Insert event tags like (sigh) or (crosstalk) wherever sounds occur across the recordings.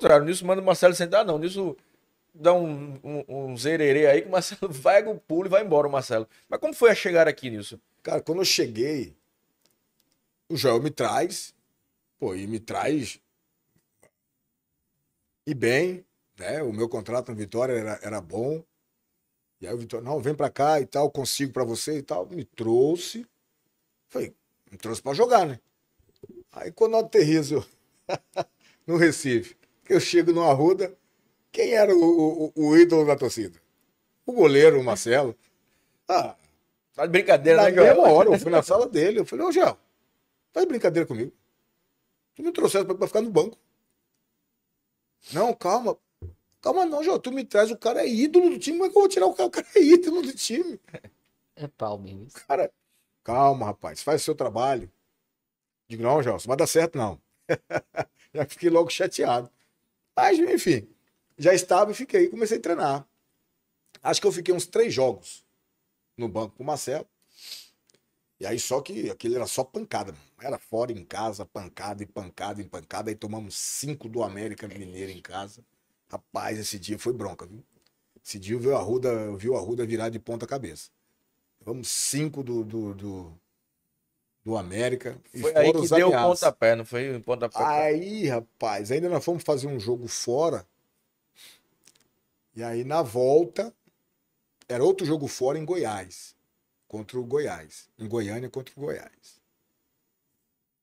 contrário, o Nilson manda o Marcelo sentar, ah, não. O Nilson dá um, um, um zererê aí que o Marcelo (laughs) vai o pulo e vai embora, o Marcelo. Mas como foi a chegar aqui, Nilson? Cara, quando eu cheguei, o Joel me traz, pô, e me traz. E bem, né? O meu contrato no Vitória era, era bom. E aí o Vitória, não, vem pra cá e tal, consigo pra você e tal. Me trouxe. Falei, me trouxe pra jogar, né? Aí quando eu aterrizo (laughs) no Recife, eu chego no Arruda, quem era o, o, o ídolo da torcida? O goleiro, o Marcelo. Ah, tá de brincadeira, na né, mesma hora, eu fui na sala dele, eu falei, ô oh, Gel, tá de brincadeira comigo. Tu me trouxeste pra, pra ficar no banco. Não, calma. Calma não, Gel, tu me traz, o cara é ídolo do time, como é que eu vou tirar o cara? O cara é ídolo do time. É pau mesmo. Cara, calma, rapaz, faz o seu trabalho. Digo, não, Gelson, vai dar certo não. (laughs) Já fiquei logo chateado. Mas, enfim, já estava e fiquei. Comecei a treinar. Acho que eu fiquei uns três jogos no banco com o Marcelo. E aí só que aquilo era só pancada. Era fora em casa, pancada e pancada e pancada. Aí tomamos cinco do América Mineiro em casa. Rapaz, esse dia foi bronca, viu? Esse dia viu a Ruda, viu a Ruda virar de ponta cabeça. Vamos cinco do, do, do, do América. Foi aí que deu o pontapé, não foi o pontapé. Aí, rapaz, ainda nós fomos fazer um jogo fora. E aí, na volta, era outro jogo fora em Goiás. Contra o Goiás. Em Goiânia contra o Goiás.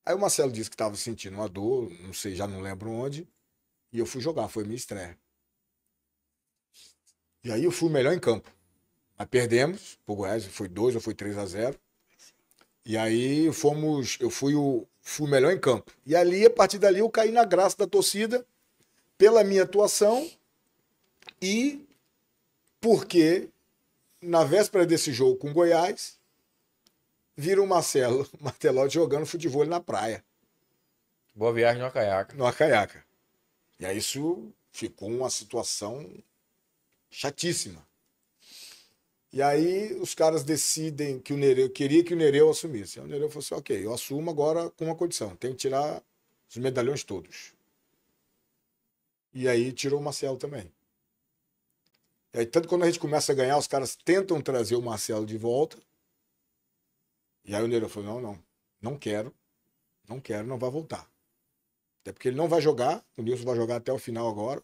Aí o Marcelo disse que estava sentindo uma dor, não sei, já não lembro onde. E eu fui jogar, foi minha estreia. E aí eu fui melhor em campo. Aí perdemos pro Goiás, foi 2 ou foi 3 a 0 e aí fomos, eu fui o, fui o melhor em campo. E ali, a partir dali, eu caí na graça da torcida pela minha atuação e porque na véspera desse jogo com Goiás, vira o Marcelo (laughs) Martelotti jogando futebol na praia. Boa viagem numa caiaca. Numa caiaca. E aí isso ficou uma situação chatíssima. E aí os caras decidem que o Nereu queria que o Nereu assumisse. Aí o Nereu falou assim: ok, eu assumo agora com uma condição: tem que tirar os medalhões todos. E aí tirou o Marcelo também. E aí, tanto quando a gente começa a ganhar, os caras tentam trazer o Marcelo de volta. E aí o Nereu falou: não, não, não quero, não quero, não vai voltar. Até porque ele não vai jogar, o Nilson vai jogar até o final agora.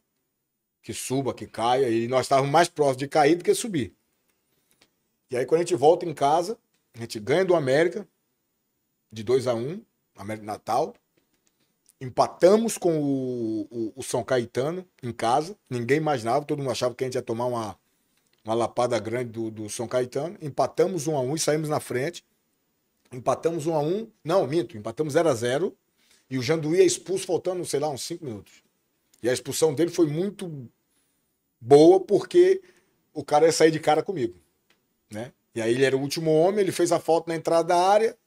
Que suba, que caia, e nós estávamos mais próximos de cair do que subir. E aí quando a gente volta em casa, a gente ganha do América de 2 a 1 um, América Natal. Empatamos com o, o, o, São Caetano em casa. Ninguém imaginava, todo mundo achava que a gente ia tomar uma, uma lapada grande do, do São Caetano. Empatamos 1 um a 1 um e saímos na frente. Empatamos 1 a 1 Não, minto, empatamos 0 a 0 E o Janduí é expulso faltando, sei lá, uns 5 minutos. E a expulsão dele foi muito boa porque o cara ia sair de cara comigo. Né? E aí ele era o último homem, ele fez a falta na entrada da área.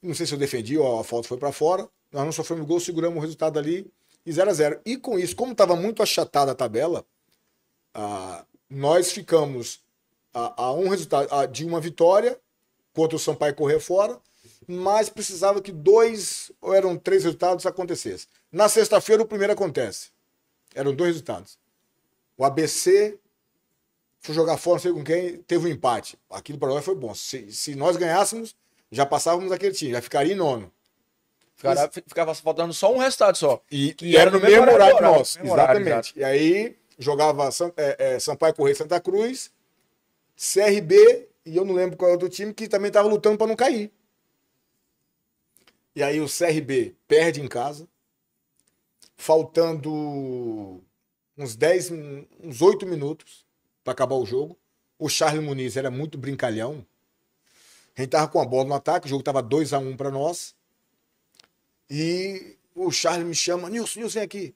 Não sei se eu defendi, a falta foi para fora. Nós não sofremos gol, seguramos o resultado ali e 0 a 0 E com isso, como estava muito achatada a tabela, ah, nós ficamos a, a um resultado a, de uma vitória contra o Sampaio correr fora, mas precisava que dois ou eram três resultados acontecessem. Na sexta-feira, o primeiro acontece. Eram dois resultados. O ABC Fui jogar fora, não sei com quem, teve um empate. Aquilo para nós foi bom. Se, se nós ganhássemos, já passávamos aquele time, já ficaria em nono. Ficaria, ficava faltando só um resultado só. E, e era, era no mesmo horário que nós. Exatamente. Exato. E aí jogava São, é, é, Sampaio Correio Santa Cruz, CRB, e eu não lembro qual era outro time, que também estava lutando para não cair. E aí o CRB perde em casa, faltando uns 10, uns 8 minutos para acabar o jogo. O Charles Muniz era muito brincalhão. A gente tava com a bola no ataque, o jogo tava 2 a 1 um para nós. E o Charles me chama, Nilson, Nilson, vem aqui.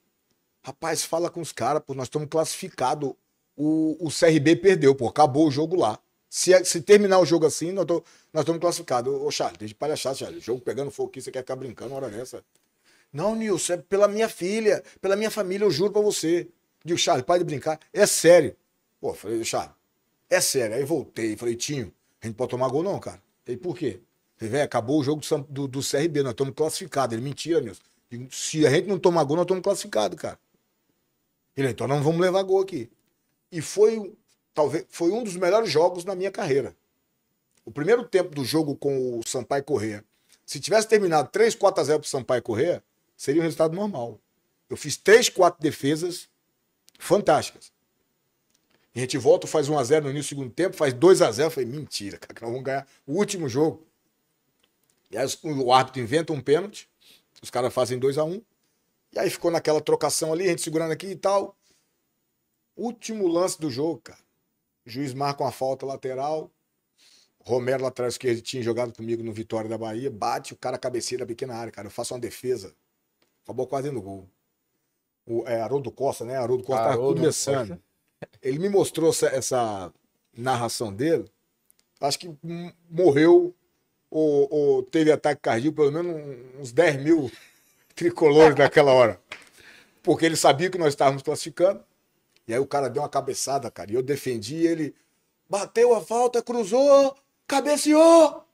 Rapaz, fala com os caras, pô, nós estamos classificados. O, o CRB perdeu, pô, acabou o jogo lá. Se, se terminar o jogo assim, nós, tô, nós estamos classificados. Ô, Charles, deixa de palhaçada, Charles. Jogo pegando fogo aqui, você quer ficar brincando uma hora dessa? Não, Nilson, é pela minha filha, pela minha família, eu juro pra você. Digo, Charles, para de brincar. É sério. Pô, falei, Chave, é sério. Aí voltei, falei, Tinho, a gente pode tomar gol não, cara. Falei, por quê? Falei, velho, acabou o jogo do, do, CRB, nós estamos classificados. Ele, mentira, Nilson. Se a gente não tomar gol, nós estamos classificados, cara. Ele, então não vamos levar gol aqui. E foi, talvez, foi um dos melhores jogos na minha carreira. O primeiro tempo do jogo com o Sampaio Corrêa. Se tivesse terminado 3, 4 a 0 pro Sampaio Corrêa, seria um resultado normal. Eu fiz três, quatro defesas fantásticas. A gente volta, faz 1x0 no início do segundo tempo, faz 2x0. Eu falei, mentira, cara, que nós vamos ganhar o último jogo. E aí o árbitro inventa um pênalti, os caras fazem 2x1. E aí ficou naquela trocação ali, a gente segurando aqui e tal. Último lance do jogo, cara. O juiz marca uma falta lateral. Romero, lá atrás esquerdo, tinha jogado comigo no Vitória da Bahia. Bate, o cara cabeceia da pequena área, cara. Eu faço uma defesa. Acabou quase no gol. O, é Haroldo Costa, né? Haroldo Costa Haroldo começando. Costa. Ele me mostrou essa, essa narração dele. Acho que morreu ou, ou, teve ataque cardíaco pelo menos uns 10 mil tricolores (laughs) naquela hora. Porque ele sabia que nós estávamos classificando. E aí o cara deu uma cabeçada, cara. E eu defendi ele. Bateu a falta, cruzou, cabeceou.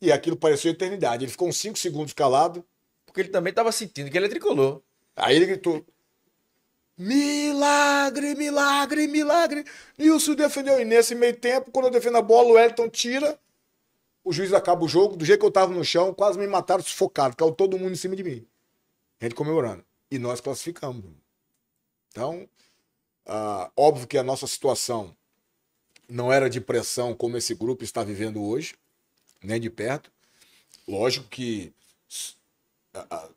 E aquilo pareceu eternidade. Ele ficou uns 5 segundos calado. Porque ele também estava sentindo que ele é tricolor. Aí ele gritou: Milagre, milagre, milagre. Nilson defendeu. E nesse meio tempo, quando eu defendo a bola, o Wellington tira. O juiz acaba o jogo. Do jeito que eu tava no chão, quase me mataram sufocado. Caiu todo mundo em cima de mim. A gente comemorando. E nós classificamos. Então, ah, óbvio que a nossa situação não era de pressão como esse grupo está vivendo hoje, nem de perto. Lógico que ah, ah,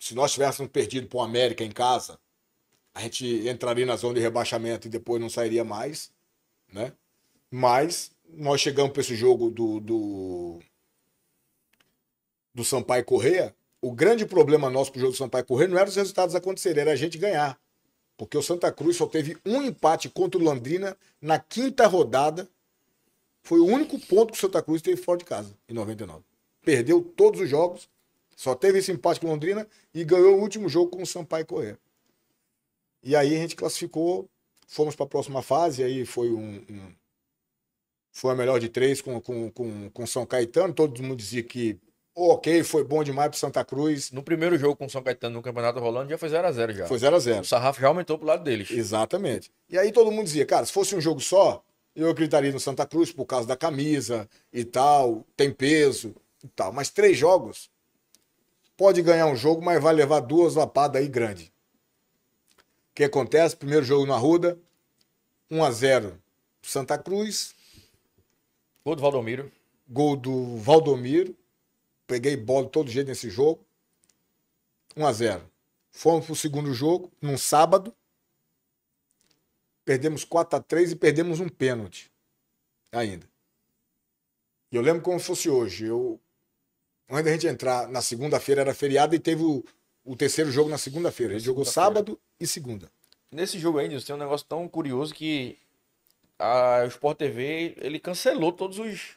se nós tivéssemos perdido para o América em casa, a gente entraria na zona de rebaixamento e depois não sairia mais, né? Mas nós chegamos para esse jogo do, do, do Sampaio Correia. O grande problema nosso pro jogo do Sampaio Correia não era os resultados acontecerem, era a gente ganhar. Porque o Santa Cruz só teve um empate contra o Londrina na quinta rodada. Foi o único ponto que o Santa Cruz teve fora de casa, em 99. Perdeu todos os jogos, só teve esse empate com o Londrina e ganhou o último jogo com o Sampaio Correia. E aí a gente classificou, fomos para a próxima fase, aí foi um, um, foi a melhor de três com, com, com, com São Caetano. Todo mundo dizia que ok, foi bom demais para Santa Cruz. No primeiro jogo com o São Caetano no Campeonato Rolando já foi 0x0 já. Foi 0x0. O Sarrafo já aumentou pro lado deles. Exatamente. E aí todo mundo dizia, cara, se fosse um jogo só, eu acreditaria no Santa Cruz por causa da camisa e tal, tem peso e tal. Mas três jogos, pode ganhar um jogo, mas vai levar duas lapadas aí grande. O que acontece? Primeiro jogo no Arruda, 1 x 0 Santa Cruz. Gol do Valdomiro. Gol do Valdomiro. Peguei bola todo jeito nesse jogo. 1 x 0 Fomos pro segundo jogo, num sábado. Perdemos 4 x 3 e perdemos um pênalti ainda. E Eu lembro como fosse hoje. Eu, antes da gente entrar, na segunda-feira era feriado e teve o, o terceiro jogo na segunda-feira. Ele jogou sábado e segunda. Nesse jogo aí, Nilson, tem um negócio tão curioso que a Sport TV ele cancelou todos os.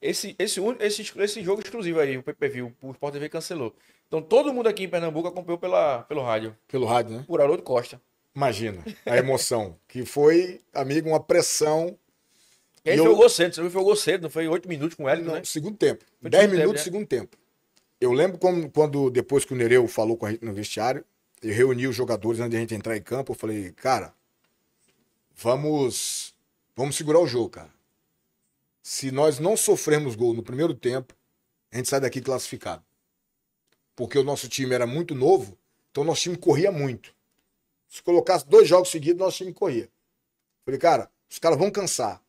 Esse, esse, esse, esse jogo exclusivo aí, o PPV, o Sport TV cancelou. Então todo mundo aqui em Pernambuco acompanhou pela, pelo rádio. Pelo rádio, né? Por Haroldo Costa. Imagina a emoção. (laughs) que foi, amigo, uma pressão. Ele eu... jogou cedo, você jogou cedo, não foi oito minutos com o Hélio, não, né? Segundo tempo. dez minutos, tempo, né? segundo tempo eu lembro como, quando, depois que o Nereu falou com a gente no vestiário, eu reuni os jogadores antes de a gente entrar em campo, eu falei, cara, vamos, vamos segurar o jogo, cara. Se nós não sofrermos gol no primeiro tempo, a gente sai daqui classificado. Porque o nosso time era muito novo, então nosso time corria muito. Se colocasse dois jogos seguidos, nosso time corria. Eu falei, cara, os caras vão cansar.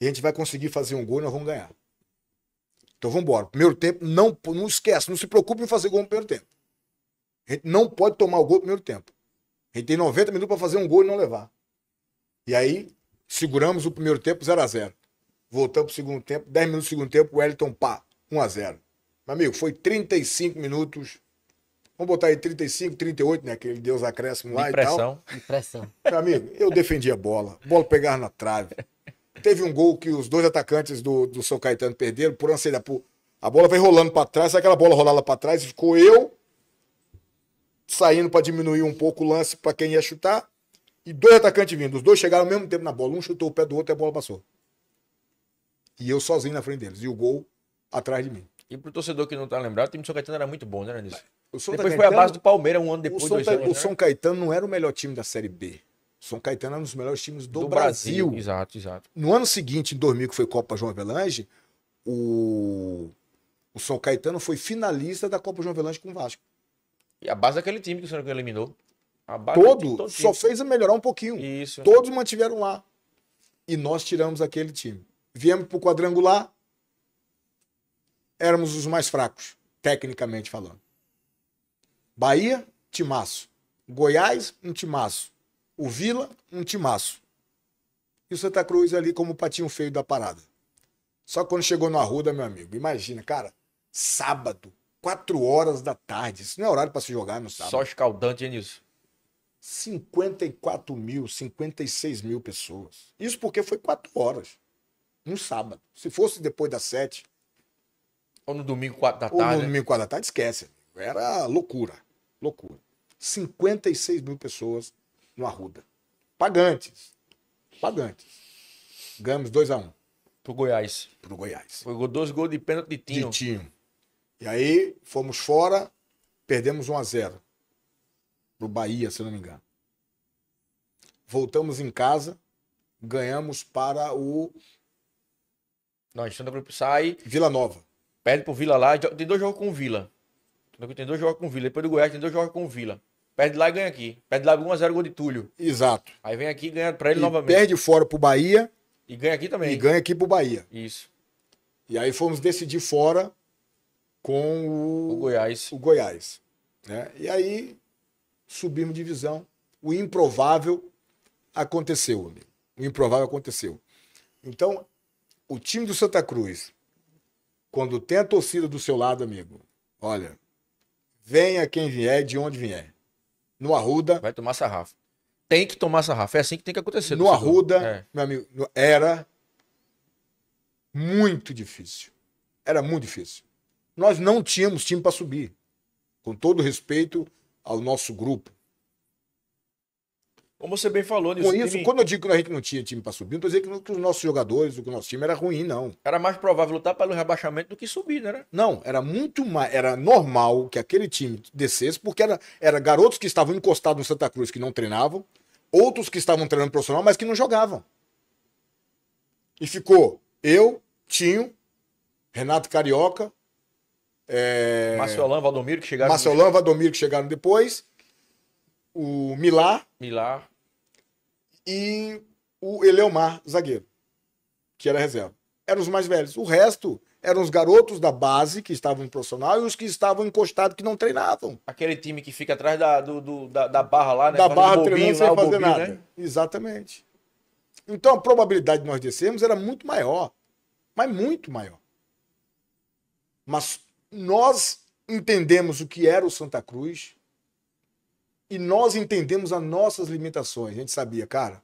E a gente vai conseguir fazer um gol e nós vamos ganhar. Então vamos embora. Primeiro tempo, não, não esquece, não se preocupe em fazer gol no primeiro tempo. A gente não pode tomar o gol no primeiro tempo. A gente tem 90 minutos para fazer um gol e não levar. E aí, seguramos o primeiro tempo 0 x 0 Voltamos para o segundo tempo, 10 minutos do segundo tempo, o Wellington pá, 1 x 0 Meu amigo, foi 35 minutos. Vamos botar aí 35, 38, né? Aquele Deus acréscimo lá de pressão, e tal. Impressão. pressão. Meu amigo, eu defendi a bola. Bola pegar na trave. Teve um gol que os dois atacantes do, do São Caetano perderam por ansiedade. Por... A bola veio rolando para trás, aquela bola rolada para trás, ficou eu saindo para diminuir um pouco o lance para quem ia chutar e dois atacantes vindo. Os dois chegaram ao mesmo tempo na bola. Um chutou o pé do outro e a bola passou. E eu sozinho na frente deles. E o gol atrás de mim. E pro torcedor que não tá lembrado, o time do São Caetano era muito bom, né, Nisso? Depois Caetano, foi a base do Palmeiras um ano depois. O São, anos, o né? São Caetano não era o melhor time da Série B. São Caetano é um dos melhores times do, do Brasil. Brasil. Exato, exato. No ano seguinte, em 2000, que foi Copa João Avelange, o... o São Caetano foi finalista da Copa João Avelange com o Vasco. E a base daquele time que o São Caetano eliminou. todo, todo só fez melhorar um pouquinho. Isso. Todos mantiveram lá. E nós tiramos aquele time. Viemos para o quadrangular, éramos os mais fracos, tecnicamente falando. Bahia, timaço. Goiás, um timaço. O Vila, um timaço. E o Santa Cruz ali como o patinho feio da parada. Só que quando chegou no Arruda, meu amigo, imagina, cara, sábado, 4 horas da tarde. Isso não é horário para se jogar no sábado. Só escaldante, hein, Nilson? 54 mil, 56 mil pessoas. Isso porque foi 4 horas. no sábado. Se fosse depois das 7. Ou no domingo, 4 da tarde. Ou no né? domingo, 4 da tarde, esquece. Era loucura. Loucura. 56 mil pessoas no Arruda. Pagantes. Pagantes. Ganhamos 2x1. Um. Pro Goiás. Pro Goiás. Foi dois gols de pênalti de Tinho. De Tinho. E aí fomos fora, perdemos 1x0. Pro Bahia, se não me engano. Voltamos em casa, ganhamos para o. Não, a Santa Cruz sai. Vila Nova. Perde pro Vila lá. Tem dois jogos com o Vila. Tem dois jogos com o Vila. Depois do Goiás tem dois jogos com o Vila. Perde lá e ganha aqui. Perde lá 1x0 gol de Túlio. Exato. Aí vem aqui e ganha pra ele e novamente. Perde fora pro Bahia. E ganha aqui também. E ganha aqui pro Bahia. Isso. E aí fomos decidir fora com o, o Goiás. O Goiás. Né? E aí subimos divisão. O improvável aconteceu, amigo. O improvável aconteceu. Então, o time do Santa Cruz, quando tem a torcida do seu lado, amigo, olha, venha quem vier, de onde vier. No Arruda. Vai tomar sarrafo. Tem que tomar sarrafo. É assim que tem que acontecer. No Arruda, é. meu amigo, era muito difícil. Era muito difícil. Nós não tínhamos time para subir. Com todo respeito ao nosso grupo. Como você bem falou, nisso. Com isso, time... quando eu digo que a gente não tinha time para subir, não estou dizendo que os nossos jogadores, o nosso time era ruim, não. Era mais provável lutar pelo rebaixamento do que subir, né? Não, era muito mais. Era normal que aquele time descesse, porque era, era garotos que estavam encostados no Santa Cruz que não treinavam, outros que estavam treinando profissional, mas que não jogavam. E ficou eu, Tinho, Renato Carioca, é... Valdomiro, que chegaram. Valdomiro, que chegaram depois. O Milá. Milá e o Eleomar, é zagueiro, que era reserva. Eram os mais velhos. O resto eram os garotos da base que estavam profissional e os que estavam encostados que não treinavam. Aquele time que fica atrás da, do, do, da, da, barra lá, né? Da barra bobinho, treinando sem fazer bobinho, nada. Né? Exatamente. Então a probabilidade de nós descermos era muito maior. Mas muito maior. Mas nós entendemos o que era o Santa Cruz, e nós entendemos as nossas limitações. A gente sabia, cara,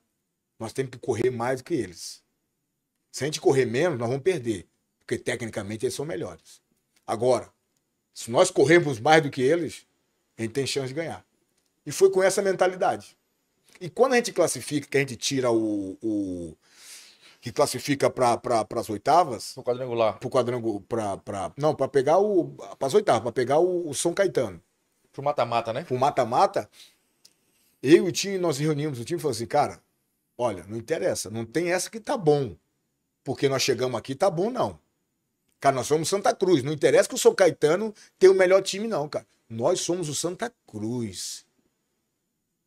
nós temos que correr mais do que eles. Se a gente correr menos, nós vamos perder. Porque tecnicamente eles são melhores. Agora, se nós corrermos mais do que eles, a gente tem chance de ganhar. E foi com essa mentalidade. E quando a gente classifica, que a gente tira o. o que classifica para pra, as oitavas. No quadrangular. Pro quadrangular. não, para pegar o. Para as oitavas, para pegar o, o São Caetano. Pro mata-mata, né? Pro mata-mata. Eu e o time, nós reunimos o time e falou assim, cara, olha, não interessa, não tem essa que tá bom. Porque nós chegamos aqui, tá bom, não. Cara, nós somos Santa Cruz. Não interessa que o São Caetano tenha o melhor time, não, cara. Nós somos o Santa Cruz.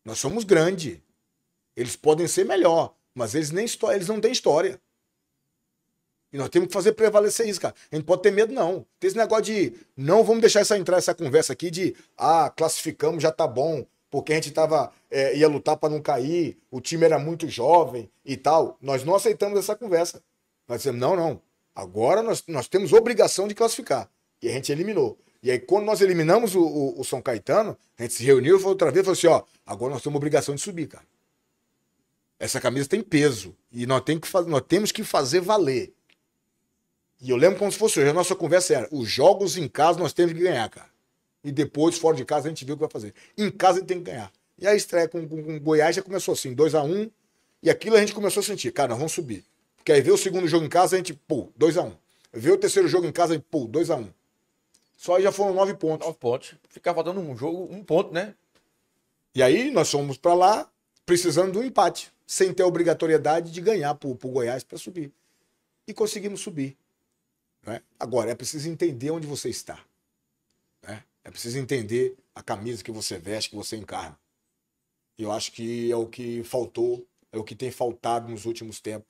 Nós somos grande. Eles podem ser melhor, mas eles, nem, eles não têm história. E nós temos que fazer prevalecer isso, cara. A gente pode ter medo, não. Tem esse negócio de não vamos deixar essa entrar essa conversa aqui de ah, classificamos, já tá bom, porque a gente tava, é, ia lutar para não cair, o time era muito jovem e tal. Nós não aceitamos essa conversa. Nós dissemos, não, não. Agora nós, nós temos obrigação de classificar. E a gente eliminou. E aí, quando nós eliminamos o, o, o São Caetano, a gente se reuniu e falou outra vez, falou assim, ó, agora nós temos obrigação de subir, cara. Essa camisa tem peso. E nós, tem que, nós temos que fazer valer. E eu lembro como se fosse hoje. A nossa conversa era: os jogos em casa nós temos que ganhar, cara. E depois, fora de casa, a gente vê o que vai fazer. Em casa, a gente tem que ganhar. E a estreia com, com, com Goiás já começou assim: 2 a 1 um, E aquilo a gente começou a sentir: cara, nós vamos subir. Porque aí vê o segundo jogo em casa, a gente, pô, 2 a 1 um. Vê o terceiro jogo em casa, a gente, pô, 2 a 1 um. Só aí já foram nove pontos. Nove pontos. Ficava faltando um jogo, um ponto, né? E aí nós fomos para lá precisando de um empate, sem ter a obrigatoriedade de ganhar pro, pro Goiás para subir. E conseguimos subir. Né? Agora, é preciso entender onde você está. Né? É preciso entender a camisa que você veste, que você encarna. E eu acho que é o que faltou, é o que tem faltado nos últimos tempos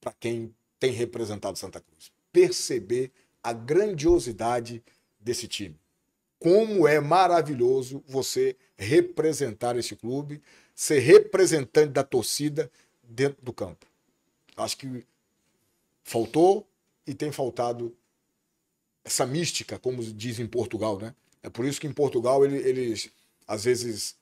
para quem tem representado Santa Cruz. Perceber a grandiosidade desse time. Como é maravilhoso você representar esse clube, ser representante da torcida dentro do campo. Acho que faltou, e tem faltado essa mística, como dizem em Portugal, né? É por isso que em Portugal eles às vezes